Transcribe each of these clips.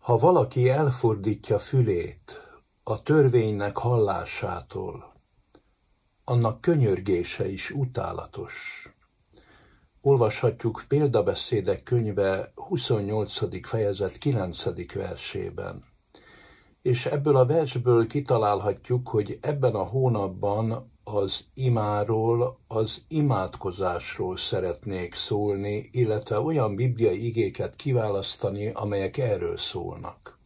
Ha valaki elfordítja fülét a törvénynek hallásától, annak könyörgése is utálatos. Olvashatjuk példabeszédek könyve 28. fejezet 9. versében és ebből a versből kitalálhatjuk, hogy ebben a hónapban az imáról, az imádkozásról szeretnék szólni, illetve olyan bibliai igéket kiválasztani, amelyek erről szólnak.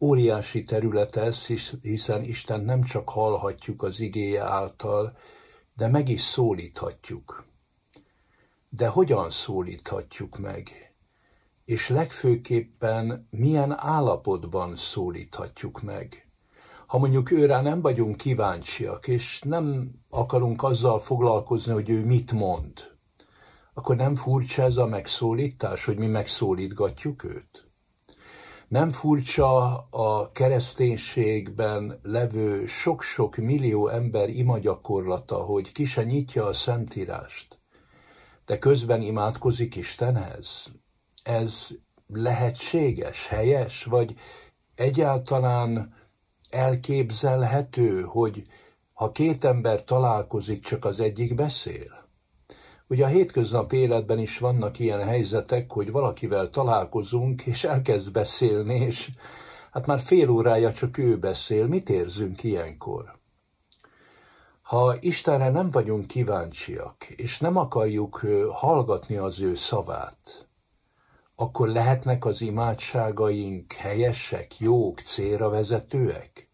Óriási terület ez, hiszen Isten nem csak hallhatjuk az igéje által, de meg is szólíthatjuk. De hogyan szólíthatjuk meg? és legfőképpen milyen állapotban szólíthatjuk meg. Ha mondjuk őre nem vagyunk kíváncsiak, és nem akarunk azzal foglalkozni, hogy ő mit mond, akkor nem furcsa ez a megszólítás, hogy mi megszólítgatjuk őt? Nem furcsa a kereszténységben levő sok-sok millió ember gyakorlata, hogy ki se nyitja a szentírást, de közben imádkozik Istenhez, ez lehetséges, helyes, vagy egyáltalán elképzelhető, hogy ha két ember találkozik, csak az egyik beszél? Ugye a hétköznapi életben is vannak ilyen helyzetek, hogy valakivel találkozunk, és elkezd beszélni, és hát már fél órája csak ő beszél. Mit érzünk ilyenkor? Ha Istenre nem vagyunk kíváncsiak, és nem akarjuk hallgatni az ő szavát, akkor lehetnek az imádságaink helyesek, jók, célra vezetőek?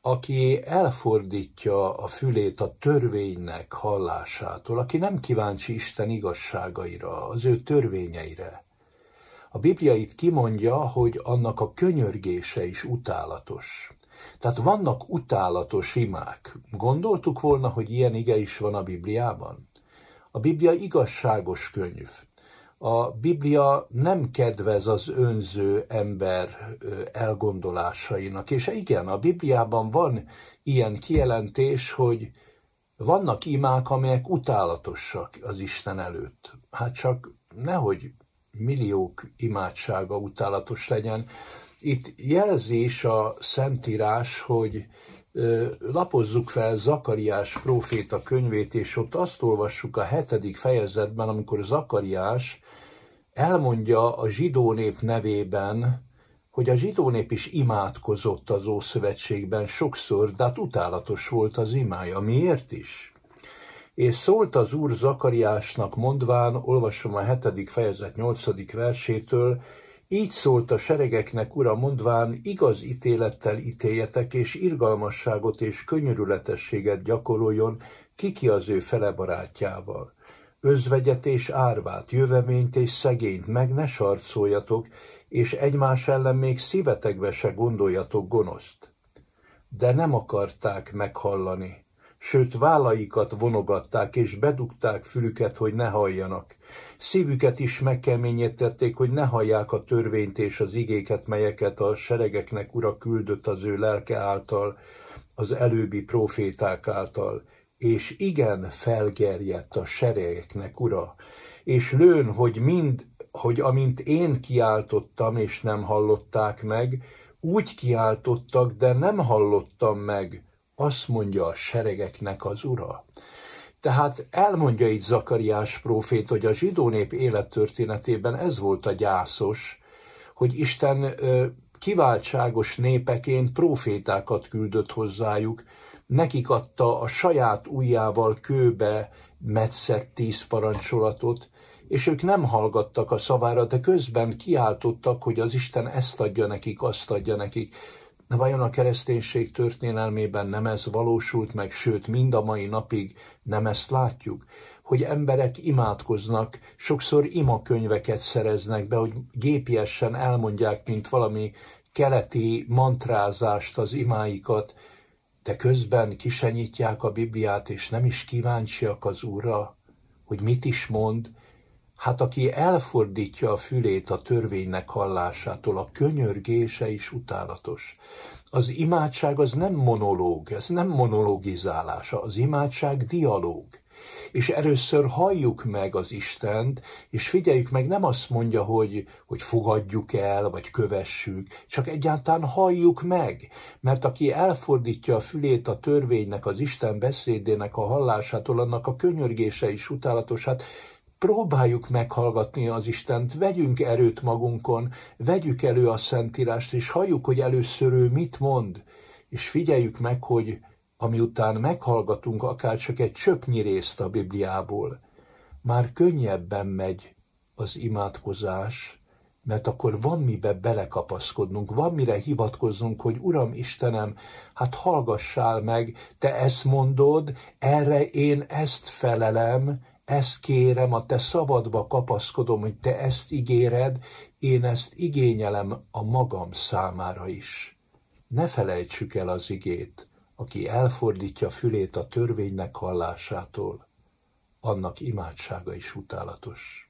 Aki elfordítja a fülét a törvénynek hallásától, aki nem kíváncsi Isten igazságaira, az ő törvényeire. A Biblia itt kimondja, hogy annak a könyörgése is utálatos. Tehát vannak utálatos imák. Gondoltuk volna, hogy ilyen ige is van a Bibliában? A Biblia igazságos könyv a Biblia nem kedvez az önző ember elgondolásainak. És igen, a Bibliában van ilyen kijelentés, hogy vannak imák, amelyek utálatosak az Isten előtt. Hát csak nehogy milliók imádsága utálatos legyen. Itt jelzés a Szentírás, hogy lapozzuk fel Zakariás próféta könyvét, és ott azt olvassuk a hetedik fejezetben, amikor Zakariás elmondja a zsidó nép nevében, hogy a zsidó nép is imádkozott az Ószövetségben sokszor, de hát utálatos volt az imája. Miért is? És szólt az Úr Zakariásnak mondván, olvasom a hetedik fejezet nyolcadik versétől, így szólt a seregeknek ura mondván, igaz ítélettel ítéljetek, és irgalmasságot és könyörületességet gyakoroljon kiki az ő fele barátjával. Özvegyet és árvát, jöveményt és szegényt meg ne sarcoljatok, és egymás ellen még szívetekbe se gondoljatok gonoszt. De nem akarták meghallani sőt vállaikat vonogatták és bedugták fülüket, hogy ne halljanak. Szívüket is megkeményítették, hogy ne hallják a törvényt és az igéket, melyeket a seregeknek ura küldött az ő lelke által, az előbbi proféták által. És igen, felgerjedt a seregeknek ura, és lőn, hogy mind, hogy amint én kiáltottam, és nem hallották meg, úgy kiáltottak, de nem hallottam meg, azt mondja a seregeknek az ura. Tehát elmondja itt Zakariás prófét, hogy a zsidó nép élettörténetében ez volt a gyászos, hogy Isten kiváltságos népeként profétákat küldött hozzájuk, nekik adta a saját ujjával kőbe metszett tíz parancsolatot, és ők nem hallgattak a szavára, de közben kiáltottak, hogy az Isten ezt adja nekik, azt adja nekik. De vajon a kereszténység történelmében nem ez valósult meg, sőt, mind a mai napig nem ezt látjuk? Hogy emberek imádkoznak, sokszor imakönyveket szereznek be, hogy gépiesen elmondják, mint valami keleti mantrázást az imáikat, de közben kisenyítják a Bibliát, és nem is kíváncsiak az Úrra, hogy mit is mond, Hát aki elfordítja a fülét a törvénynek hallásától, a könyörgése is utálatos. Az imádság az nem monológ, ez nem monologizálása, az imádság dialóg. És először halljuk meg az Istent, és figyeljük meg, nem azt mondja, hogy, hogy fogadjuk el, vagy kövessük, csak egyáltalán halljuk meg. Mert aki elfordítja a fülét a törvénynek, az Isten beszédének a hallásától, annak a könyörgése is utálatos. Hát próbáljuk meghallgatni az Istent, vegyünk erőt magunkon, vegyük elő a Szentírást, és halljuk, hogy először ő mit mond, és figyeljük meg, hogy amiután meghallgatunk akár csak egy csöpnyi részt a Bibliából, már könnyebben megy az imádkozás, mert akkor van mibe belekapaszkodnunk, van mire hivatkoznunk, hogy Uram Istenem, hát hallgassál meg, Te ezt mondod, erre én ezt felelem, ezt kérem, a te szavadba kapaszkodom, hogy te ezt ígéred, én ezt igényelem a magam számára is. Ne felejtsük el az igét, aki elfordítja fülét a törvénynek hallásától, annak imádsága is utálatos.